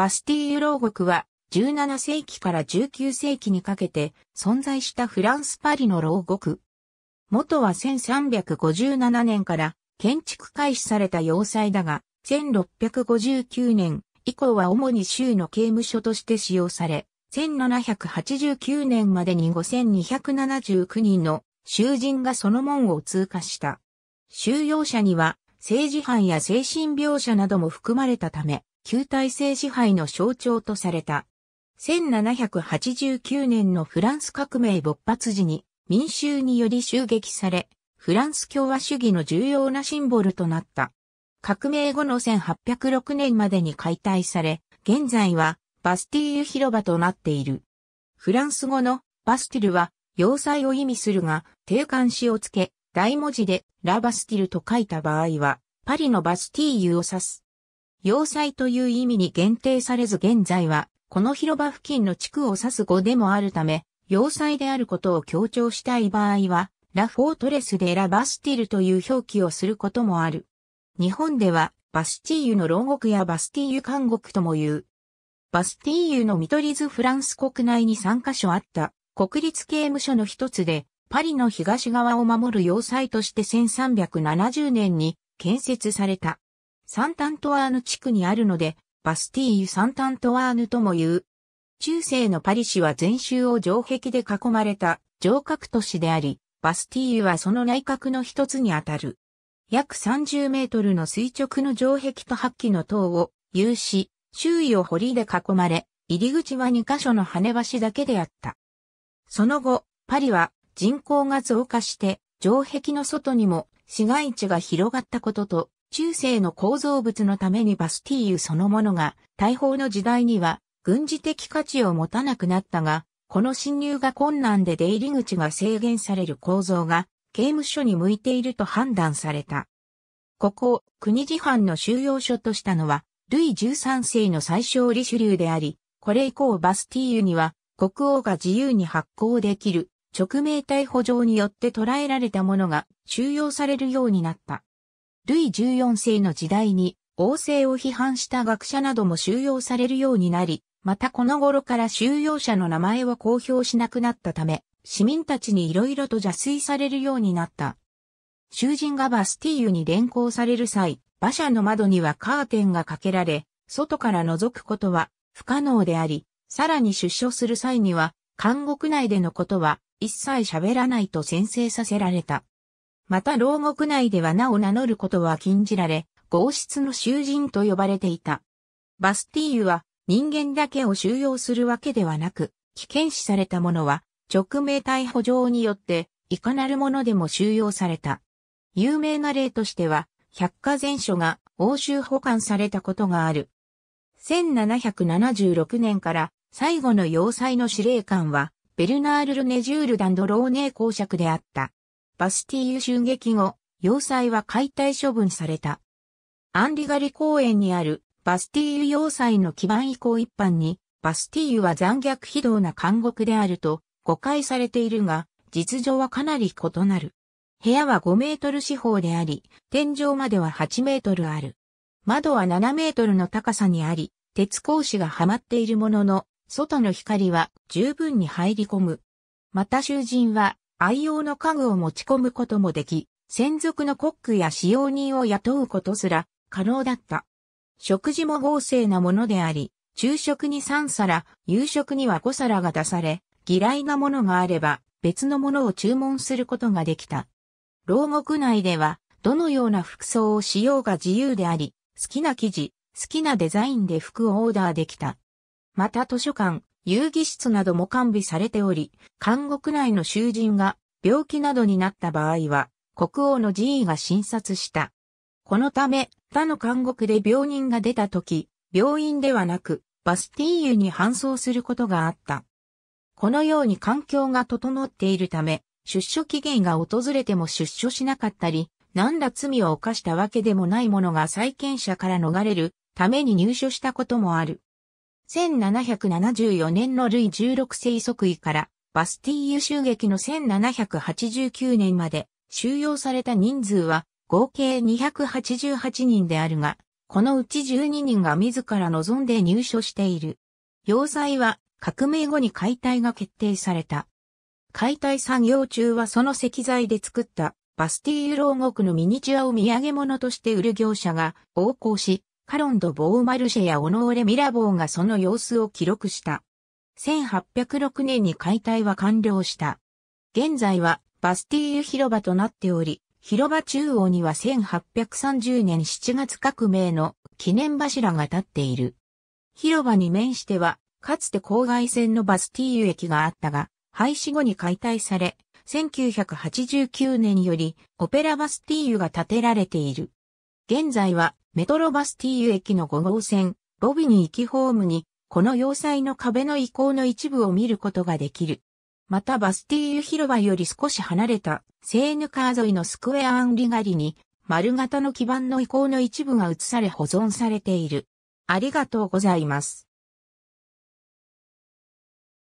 バスティーユ牢獄は17世紀から19世紀にかけて存在したフランスパリの牢獄。元は1357年から建築開始された要塞だが、1659年以降は主に州の刑務所として使用され、1789年までに5279人の囚人がその門を通過した。収容者には政治犯や精神病者なども含まれたため、旧体制支配の象徴とされた。1789年のフランス革命勃発時に民衆により襲撃され、フランス共和主義の重要なシンボルとなった。革命後の1806年までに解体され、現在はバスティーユ広場となっている。フランス語のバスティルは要塞を意味するが、定冠詞をつけ、大文字でラバスティルと書いた場合は、パリのバスティーユを指す。要塞という意味に限定されず現在は、この広場付近の地区を指す語でもあるため、要塞であることを強調したい場合は、ラフォートレスでラバスティルという表記をすることもある。日本では、バスティーユの牢獄やバスティーユ監獄とも言う。バスティーユの見取り図フランス国内に3カ所あった国立刑務所の一つで、パリの東側を守る要塞として1370年に建設された。サンタントワーヌ地区にあるので、バスティーユ・サンタントワーヌとも言う。中世のパリ市は全州を城壁で囲まれた城郭都市であり、バスティーユはその内閣の一つにあたる。約30メートルの垂直の城壁と8基の塔を有し、周囲を堀で囲まれ、入り口は2カ所の跳ね橋だけであった。その後、パリは人口が増加して、城壁の外にも市街地が広がったことと、中世の構造物のためにバスティーユそのものが大砲の時代には軍事的価値を持たなくなったが、この侵入が困難で出入り口が制限される構造が刑務所に向いていると判断された。ここを国自犯の収容所としたのは、ルイ13世の最小リシュリューであり、これ以降バスティーユには国王が自由に発行できる直命逮捕状によって捕らえられたものが収容されるようになった。ルイ14世の時代に王政を批判した学者なども収容されるようになり、またこの頃から収容者の名前を公表しなくなったため、市民たちに色々と邪推されるようになった。囚人がバスティーユに連行される際、馬車の窓にはカーテンがかけられ、外から覗くことは不可能であり、さらに出所する際には、監獄内でのことは一切喋らないと宣誓させられた。また牢獄内では名を名乗ることは禁じられ、豪室の囚人と呼ばれていた。バスティーユは人間だけを収容するわけではなく、危険視された者は直命逮捕状によっていかなるものでも収容された。有名な例としては、百科全書が欧州保管されたことがある。1776年から最後の要塞の司令官は、ベルナール・ルネジュール・ダンド・ローネー公爵であった。バスティーユ襲撃後、要塞は解体処分された。アンリガリ公園にあるバスティーユ要塞の基盤以降一般に、バスティーユは残虐非道な監獄であると誤解されているが、実情はかなり異なる。部屋は5メートル四方であり、天井までは8メートルある。窓は7メートルの高さにあり、鉄格子がはまっているものの、外の光は十分に入り込む。また囚人は愛用の家具を持ち込むこともでき、専属のコックや使用人を雇うことすら可能だった。食事も豪勢なものであり、昼食に3皿、夕食には5皿が出され、嫌いなものがあれば別のものを注文することができた。牢獄内では、どのような服装をしようが自由であり、好きな生地、好きなデザインで服をオーダーできた。また図書館、遊戯室なども完備されており、監獄内の囚人が病気などになった場合は、国王の寺院が診察した。このため、他の監獄で病人が出た時、病院ではなく、バスティーユに搬送することがあった。このように環境が整っているため、出所期限が訪れても出所しなかったり、何ら罪を犯したわけでもない者が債権者から逃れるために入所したこともある。1774年のルイ16世即位から、バスティーユ襲撃の1789年まで収容された人数は合計288人であるが、このうち12人が自ら望んで入所している。要塞は革命後に解体が決定された。解体作業中はその石材で作ったバスティーユ牢獄のミニチュアを土産物として売る業者が横行し、カロンド・ボーマルシェやオノーレ・ミラボーがその様子を記録した。1806年に解体は完了した。現在はバスティーユ広場となっており、広場中央には1830年7月革命の記念柱が立っている。広場に面しては、かつて郊外線のバスティーユ駅があったが、廃止後に解体され、1989年よりオペラバスティーユが建てられている。現在はメトロバスティーユ駅の5号線、ボビニ行きホームに、この要塞の壁の遺構の一部を見ることができる。またバスティーユ広場より少し離れた、セーヌ川沿いのスクエアアンリガリに、丸型の基板の遺構の一部が移され保存されている。ありがとうございます。